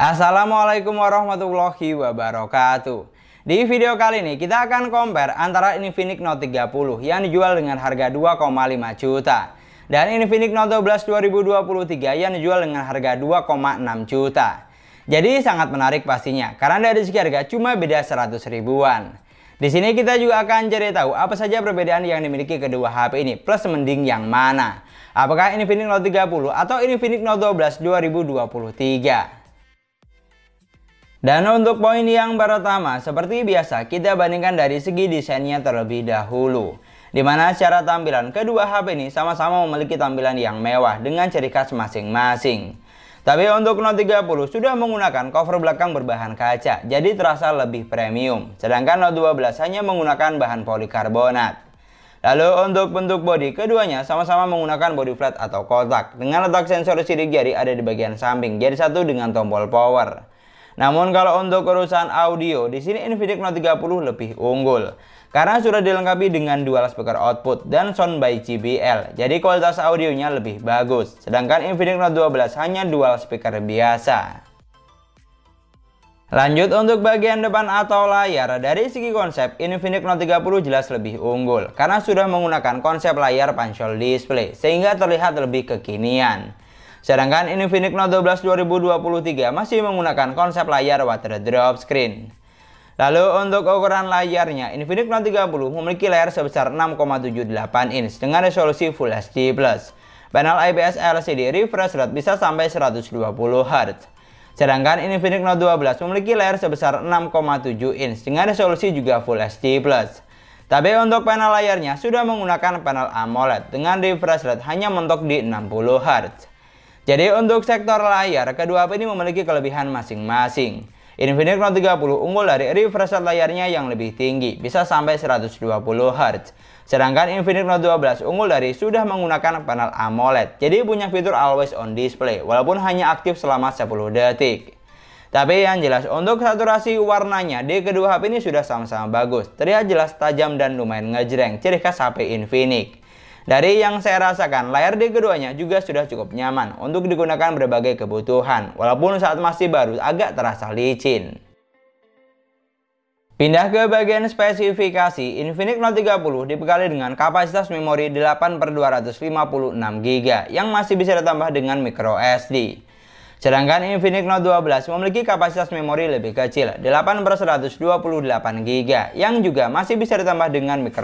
Assalamualaikum warahmatullahi wabarakatuh Di video kali ini kita akan compare antara Infinix Note 30 yang dijual dengan harga 2,5 juta Dan Infinix Note 12 2023 yang dijual dengan harga 2,6 juta Jadi sangat menarik pastinya karena dari segi harga cuma beda 100 ribuan di sini kita juga akan cari tahu apa saja perbedaan yang dimiliki kedua HP ini plus mending yang mana. Apakah Infinix Note 30 atau Infinix Note 12 2023? Dan untuk poin yang pertama, seperti biasa kita bandingkan dari segi desainnya terlebih dahulu. Di mana secara tampilan kedua HP ini sama-sama memiliki tampilan yang mewah dengan ciri khas masing-masing. Tapi untuk Note 30 sudah menggunakan cover belakang berbahan kaca, jadi terasa lebih premium. Sedangkan Note 12 hanya menggunakan bahan polikarbonat. Lalu untuk bentuk bodi, keduanya sama-sama menggunakan body flat atau kotak. Dengan letak sensor sidik jari ada di bagian samping, jadi satu dengan tombol power. Namun kalau untuk urusan audio, di sini Nvidia Note 30 lebih unggul. Karena sudah dilengkapi dengan dual speaker output dan sound by JBL, jadi kualitas audionya lebih bagus. Sedangkan Nvidia Note 12 hanya dual speaker biasa. Lanjut untuk bagian depan atau layar, dari segi konsep, Infinix Note 30 jelas lebih unggul karena sudah menggunakan konsep layar punch hole display sehingga terlihat lebih kekinian. Sedangkan Infinix Note 12 2023 masih menggunakan konsep layar waterdrop screen. Lalu untuk ukuran layarnya, Infinix Note 30 memiliki layar sebesar 6,78 inch dengan resolusi Full HD+. Panel IPS LCD refresh rate bisa sampai 120 Hz. Sedangkan Infinix Note 12 memiliki layar sebesar 6,7 inch dengan resolusi juga Full HD+. Tapi untuk panel layarnya sudah menggunakan panel AMOLED dengan refresh rate hanya mentok di 60 Hz. Jadi untuk sektor layar, kedua HP ini memiliki kelebihan masing-masing. Infinix Note 30 unggul dari refresh rate layarnya yang lebih tinggi, bisa sampai 120 Hz. Sedangkan Infinix Note 12 unggul dari sudah menggunakan panel AMOLED, jadi punya fitur always on display, walaupun hanya aktif selama 10 detik. Tapi yang jelas untuk saturasi warnanya di kedua HP ini sudah sama-sama bagus, terlihat jelas tajam dan lumayan ngejreng, ciri khas HP Infinix. Dari yang saya rasakan, layar di keduanya juga sudah cukup nyaman untuk digunakan berbagai kebutuhan, walaupun saat masih baru agak terasa licin. Pindah ke bagian spesifikasi, Infinix Note 30 dibekali dengan kapasitas memori 8/256GB yang masih bisa ditambah dengan microSD. Sedangkan Infinix Note 12 memiliki kapasitas memori lebih kecil, 8/128GB yang juga masih bisa ditambah dengan microSD.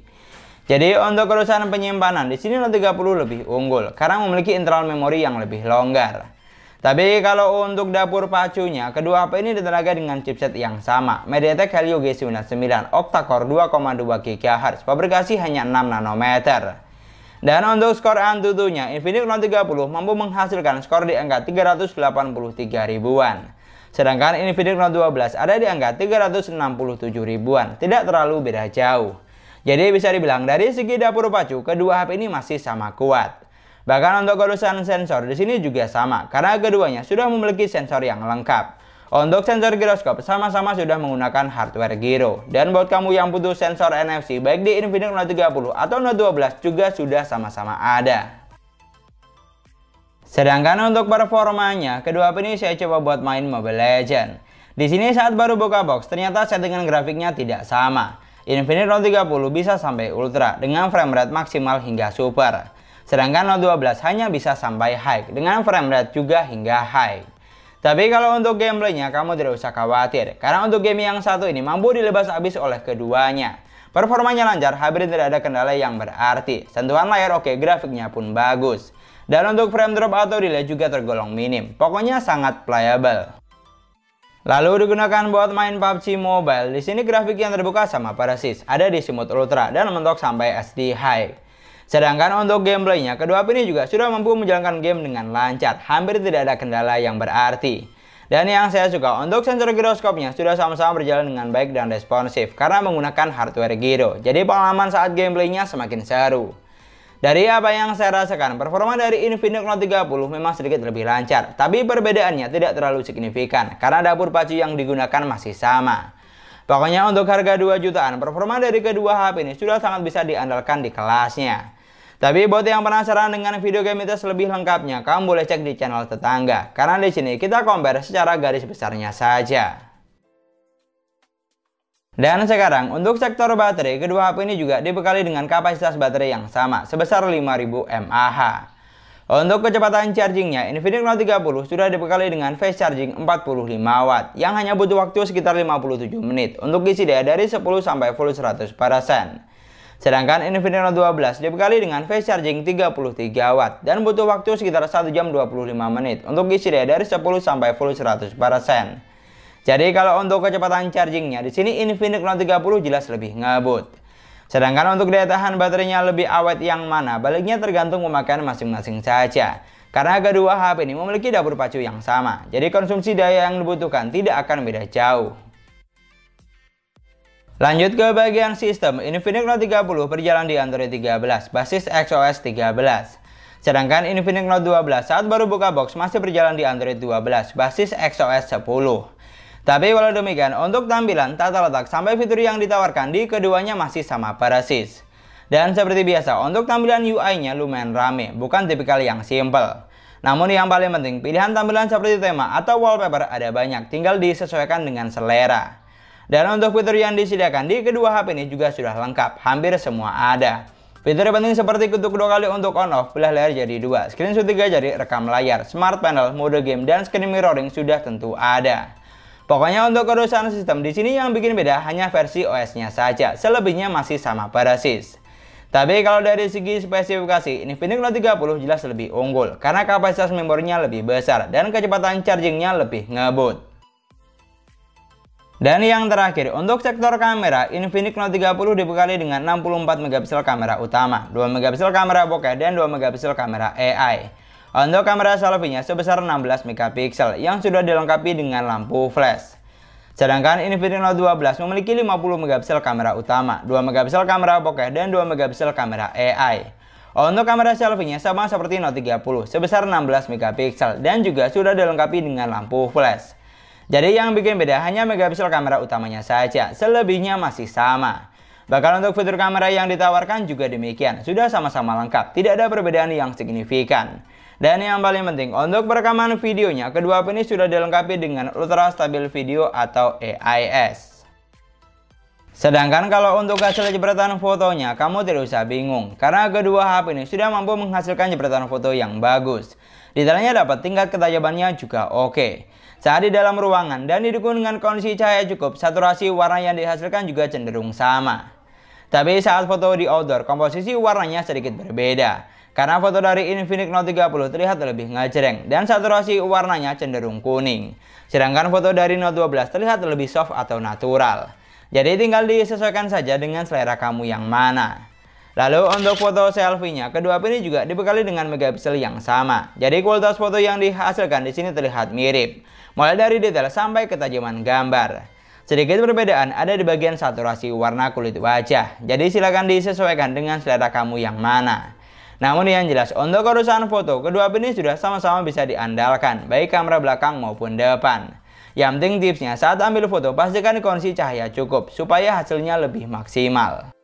SD. Jadi untuk kerusakan penyimpanan di sini 30 lebih unggul karena memiliki internal memori yang lebih longgar. Tapi kalau untuk dapur pacunya, kedua HP ini ditenaga dengan chipset yang sama, MediaTek Helio G99 octa-core 2,2 GHz, fabrikasi hanya 6 nanometer. Dan untuk skor Antutunya, Infinix Note 30 mampu menghasilkan skor di angka 383 ribuan. Sedangkan Infinix Note 12 ada di angka 367 ribuan, tidak terlalu beda jauh. Jadi bisa dibilang dari segi dapur pacu, kedua HP ini masih sama kuat. Bahkan untuk urusan sensor di sini juga sama, karena keduanya sudah memiliki sensor yang lengkap. Untuk sensor giroskop sama-sama sudah menggunakan hardware giro. Dan buat kamu yang butuh sensor NFC baik di Infinix Note 30 atau Note 12 juga sudah sama-sama ada. Sedangkan untuk performanya, kedua HP ini saya coba buat main Mobile Legends. Di sini saat baru buka box, ternyata settingan grafiknya tidak sama. Note 30 bisa sampai Ultra dengan frame rate maksimal hingga Super. Sedangkan Note 12 hanya bisa sampai High dengan frame rate juga hingga High. Tapi kalau untuk gameplaynya kamu tidak usah khawatir karena untuk game yang satu ini mampu dilepas habis oleh keduanya. Performanya lancar, hybrid tidak ada kendala yang berarti. Sentuhan layar oke, grafiknya pun bagus. Dan untuk frame drop atau delay juga tergolong minim. Pokoknya sangat playable. Lalu digunakan buat main PUBG Mobile. Di sini grafik yang terbuka sama Parasis, ada di Simut Ultra dan mentok sampai SD High. Sedangkan untuk gameplaynya, kedua ini juga sudah mampu menjalankan game dengan lancar, hampir tidak ada kendala yang berarti. Dan yang saya suka, untuk sensor giroskopnya sudah sama-sama berjalan dengan baik dan responsif karena menggunakan hardware gyro. Jadi pengalaman saat gameplaynya semakin seru. Dari apa yang saya rasakan, performa dari Infinix Note 30 memang sedikit lebih lancar, tapi perbedaannya tidak terlalu signifikan karena dapur pacu yang digunakan masih sama. Pokoknya untuk harga 2 jutaan, performa dari kedua HP ini sudah sangat bisa diandalkan di kelasnya. Tapi buat yang penasaran dengan video game itu lebih lengkapnya, kamu boleh cek di channel tetangga. Karena di sini kita compare secara garis besarnya saja. Dan sekarang untuk sektor baterai, kedua HP ini juga dibekali dengan kapasitas baterai yang sama sebesar 5000 mAh. Untuk kecepatan chargingnya, Infinix Note 30 sudah dibekali dengan fast charging 45 watt yang hanya butuh waktu sekitar 57 menit untuk isi daya dari 10 sampai full 100%. Sedangkan Infinix Note 12 dibekali dengan fast charging 33 watt dan butuh waktu sekitar 1 jam 25 menit untuk isi daya dari 10 sampai full 100%. Jadi kalau untuk kecepatan chargingnya, di sini Infinix Note 30 jelas lebih ngebut. Sedangkan untuk daya tahan baterainya lebih awet yang mana, baliknya tergantung pemakaian masing-masing saja. Karena kedua HP ini memiliki dapur pacu yang sama, jadi konsumsi daya yang dibutuhkan tidak akan beda jauh. Lanjut ke bagian sistem, Infinix Note 30 berjalan di Android 13, basis XOS 13. Sedangkan Infinix Note 12 saat baru buka box masih berjalan di Android 12, basis XOS 10. Tapi walau demikian, untuk tampilan, tata letak, sampai fitur yang ditawarkan di keduanya masih sama persis. Dan seperti biasa, untuk tampilan UI-nya lumayan rame, bukan tipikal yang simple. Namun yang paling penting, pilihan tampilan seperti tema atau wallpaper ada banyak, tinggal disesuaikan dengan selera. Dan untuk fitur yang disediakan di kedua HP ini juga sudah lengkap, hampir semua ada. Fitur yang penting seperti kutuk dua kali untuk on off, belah layar jadi dua, screen screenshot tiga jadi rekam layar, smart panel, mode game, dan screen mirroring sudah tentu ada. Pokoknya untuk kerusakan sistem di sini yang bikin beda hanya versi OS-nya saja, selebihnya masih sama persis. Tapi kalau dari segi spesifikasi, Infinix Note 30 jelas lebih unggul karena kapasitas memorinya lebih besar dan kecepatan chargingnya lebih ngebut. Dan yang terakhir, untuk sektor kamera, Infinix Note 30 dibekali dengan 64 megapiksel kamera utama, 2 megapiksel kamera bokeh, dan 2 megapiksel kamera AI. Untuk kamera selfie-nya sebesar 16 megapiksel yang sudah dilengkapi dengan lampu flash. Sedangkan Infinix Note 12 memiliki 50 megapiksel kamera utama, 2 megapiksel kamera bokeh dan 2 megapiksel kamera AI. Untuk kamera selfie-nya sama seperti Note 30 sebesar 16 megapiksel dan juga sudah dilengkapi dengan lampu flash. Jadi yang bikin beda hanya megapiksel kamera utamanya saja, selebihnya masih sama. Bahkan untuk fitur kamera yang ditawarkan juga demikian, sudah sama-sama lengkap, tidak ada perbedaan yang signifikan. Dan yang paling penting, untuk perekaman videonya, kedua HP ini sudah dilengkapi dengan Ultra stabil Video atau AIS. Sedangkan kalau untuk hasil jepretan fotonya, kamu tidak usah bingung, karena kedua HP ini sudah mampu menghasilkan jepretan foto yang bagus. Detailnya dapat tingkat ketajamannya juga oke. Saat di dalam ruangan dan didukung dengan kondisi cahaya cukup, saturasi warna yang dihasilkan juga cenderung sama. Tapi saat foto di outdoor, komposisi warnanya sedikit berbeda. Karena foto dari Infinix Note 30 terlihat lebih ngejreng dan saturasi warnanya cenderung kuning. Sedangkan foto dari Note 12 terlihat lebih soft atau natural. Jadi tinggal disesuaikan saja dengan selera kamu yang mana. Lalu untuk foto selfie-nya, kedua ini juga dibekali dengan megapiksel yang sama. Jadi kualitas foto yang dihasilkan di sini terlihat mirip, mulai dari detail sampai ketajaman gambar. Sedikit perbedaan ada di bagian saturasi warna kulit wajah, jadi silakan disesuaikan dengan selera kamu yang mana. Namun yang jelas, untuk urusan foto, kedua benih sudah sama-sama bisa diandalkan, baik kamera belakang maupun depan. Yang penting tipsnya, saat ambil foto, pastikan kondisi cahaya cukup, supaya hasilnya lebih maksimal.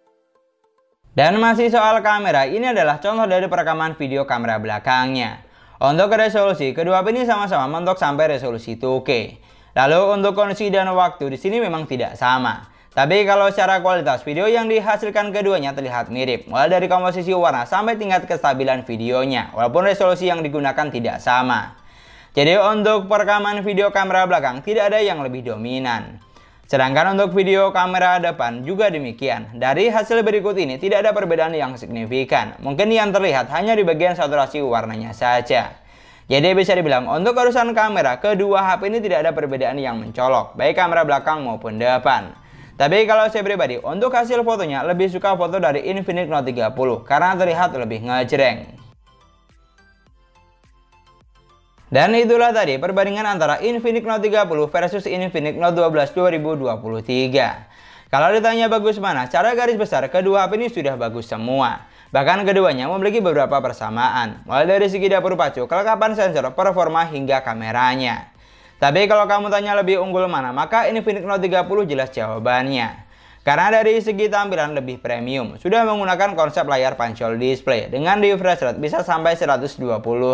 Dan masih soal kamera, ini adalah contoh dari perekaman video kamera belakangnya. Untuk resolusi, kedua benih sama-sama mentok sampai resolusi 2K. Lalu untuk kondisi dan waktu di sini memang tidak sama. Tapi kalau secara kualitas video yang dihasilkan keduanya terlihat mirip, mulai dari komposisi warna sampai tingkat kestabilan videonya, walaupun resolusi yang digunakan tidak sama. Jadi untuk perekaman video kamera belakang tidak ada yang lebih dominan. Sedangkan untuk video kamera depan juga demikian. Dari hasil berikut ini tidak ada perbedaan yang signifikan. Mungkin yang terlihat hanya di bagian saturasi warnanya saja. Jadi bisa dibilang untuk urusan kamera, kedua HP ini tidak ada perbedaan yang mencolok, baik kamera belakang maupun depan. Tapi kalau saya pribadi, untuk hasil fotonya lebih suka foto dari Infinix Note 30 karena terlihat lebih ngejreng. Dan itulah tadi perbandingan antara Infinix Note 30 versus Infinix Note 12 2023. Kalau ditanya bagus mana, cara garis besar kedua HP ini sudah bagus semua. Bahkan keduanya memiliki beberapa persamaan, mulai dari segi dapur pacu, kelengkapan sensor, performa hingga kameranya. Tapi kalau kamu tanya lebih unggul mana, maka Infinix Note 30 jelas jawabannya. Karena dari segi tampilan lebih premium, sudah menggunakan konsep layar hole display dengan refresh rate bisa sampai 120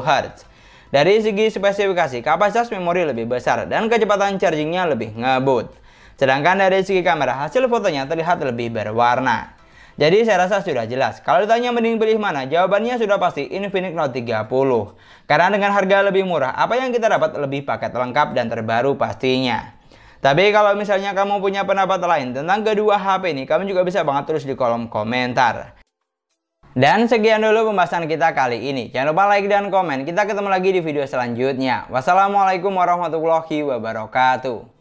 Hz. Dari segi spesifikasi, kapasitas memori lebih besar dan kecepatan chargingnya lebih ngebut. Sedangkan dari segi kamera, hasil fotonya terlihat lebih berwarna. Jadi saya rasa sudah jelas. Kalau ditanya mending pilih mana, jawabannya sudah pasti Infinix Note 30. Karena dengan harga lebih murah, apa yang kita dapat lebih paket lengkap dan terbaru pastinya. Tapi kalau misalnya kamu punya pendapat lain tentang kedua HP ini, kamu juga bisa banget tulis di kolom komentar. Dan sekian dulu pembahasan kita kali ini. Jangan lupa like dan komen. Kita ketemu lagi di video selanjutnya. Wassalamualaikum warahmatullahi wabarakatuh.